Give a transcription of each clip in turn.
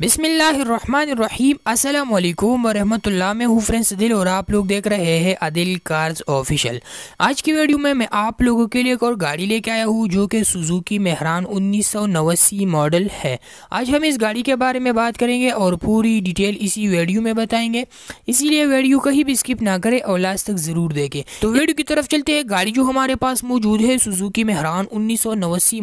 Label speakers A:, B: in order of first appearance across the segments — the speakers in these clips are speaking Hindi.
A: बिसमीम अल्लाम वरहमतुल्ला मैं हूँ फ्रेंड्स दिल और आप लोग देख रहे हैं अदिल कार्स ऑफिशियल आज की वीडियो में मैं आप लोगों के लिए एक और गाड़ी लेके आया हूँ जो कि सुजुकी मेहरान उन्नीस मॉडल है आज हम इस गाड़ी के बारे में बात करेंगे और पूरी डिटेल इसी वीडियो में बताएंगे इसीलिए वीडियो कहीं भी स्किप ना करें और लास्ट तक ज़रूर देखें तो वीडियो की तरफ चलते हैं गाड़ी जो हमारे पास मौजूद है सुजुकी मेहरान उन्नीस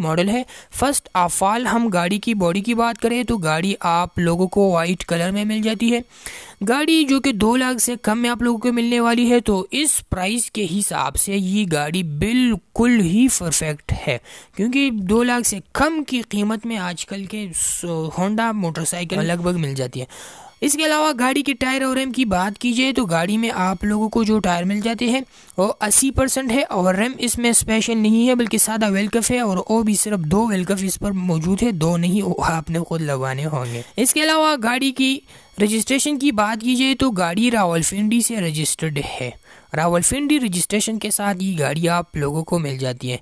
A: मॉडल है फर्स्ट ऑफ ऑल हम गाड़ी की बॉडी की बात करें तो गाड़ी आप आप लोगों को वाइट कलर में मिल जाती है गाड़ी जो कि दो लाख से कम में आप लोगों को मिलने वाली है तो इस प्राइस के हिसाब से ये गाड़ी बिल्कुल ही परफेक्ट है क्योंकि दो लाख से कम की कीमत में आजकल के होंडा मोटरसाइकिल लगभग मिल जाती है इसके अलावा गाड़ी के टायर और रैम की बात की जाए तो गाड़ी में आप लोगों को जो टायर मिल जाते हैं वो अस्सी परसेंट है और रैम इसमें स्पेशल नहीं है बल्कि सादा वेलकफ है और वो भी सिर्फ दो वेलकफ इस पर मौजूद है दो नहीं आपने खुद लगवाने होंगे इसके अलावा गाड़ी की रजिस्ट्रेशन की बात की जाए तो गाड़ी फिंडी से रजिस्टर्ड है रावलफिंडी रजिस्ट्रेशन के साथ ये गाड़ी आप लोगों को मिल जाती है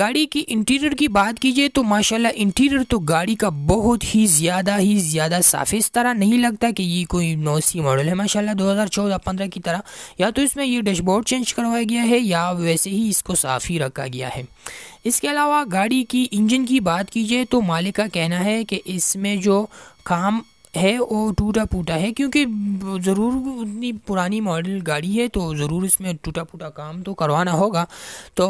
A: गाड़ी की इंटीरियर की बात की जाए तो माशाल्लाह इंटीरियर तो गाड़ी का बहुत ही ज़्यादा ही ज़्यादा साफ इस तरह नहीं लगता कि ये कोई नौसी मॉडल है माशाल्लाह 2014-15 की तरह या तो इसमें ये डैशबोर्ड चेंज करवाया गया है या वैसे ही इसको साफ़ ही रखा गया है इसके अलावा गाड़ी की इंजन की बात की जाए तो मालिक का कहना है कि इसमें जो काम है वो टूटा फूटा है क्योंकि ज़रूर उतनी पुरानी मॉडल गाड़ी है तो ज़रूर इसमें टूटा फूटा काम तो करवाना होगा तो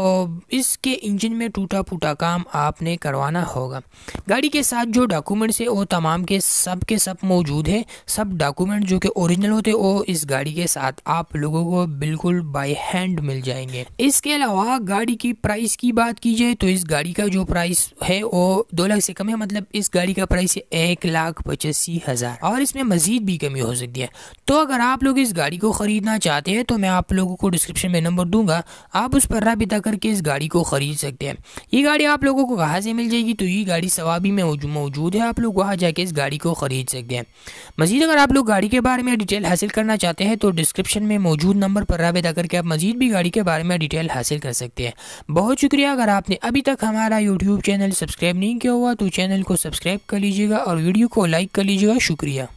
A: इसके इंजन में टूटा फूटा काम आपने करवाना होगा गाड़ी के साथ जो डॉक्यूमेंट्स है वो तमाम के सब के सब मौजूद है सब डॉक्यूमेंट जो कि ओरिजिनल होते वो इस गाड़ी के साथ आप लोगों को बिल्कुल बाई हैंड मिल जाएंगे इसके अलावा गाड़ी की प्राइस की बात की जाए तो इस गाड़ी का जो प्राइस है वो दो लाख से कम है मतलब इस गाड़ी का प्राइस एक लाख पचासी हज़ार और इसमें मज़ीद भी कमी हो सकती है तो अगर आप लोग इस गाड़ी को ख़रीदना चाहते हैं तो मैं आप लोगों को डिस्क्रिप्शन में नंबर दूंगा आप उस पर रबिता करके इस गाड़ी को ख़रीद सकते हैं ये गाड़ी आप लोगों को कहाँ से मिल जाएगी तो ये गाड़ी सवाबी में मौजूद है आप लोग वहाँ जाके इस गाड़ी को ख़रीद सकते हैं मज़ीद अगर आप लोग गाड़ी के बारे में डिटेल हासिल करना चाहते हैं तो डिस्क्रिप्शन में मौजूद नंबर पर रबिता करके आप मज़ीद भी गाड़ी के बारे में डिटेल हासिल कर सकते हैं बहुत शुक्रिया अगर आपने अभी तक हमारा यूट्यूब चैनल सब्सक्राइब नहीं किया हुआ तो चैनल को सब्सक्राइब कर लीजिएगा और वीडियो को लाइक कर लीजिएगा शुक्रिया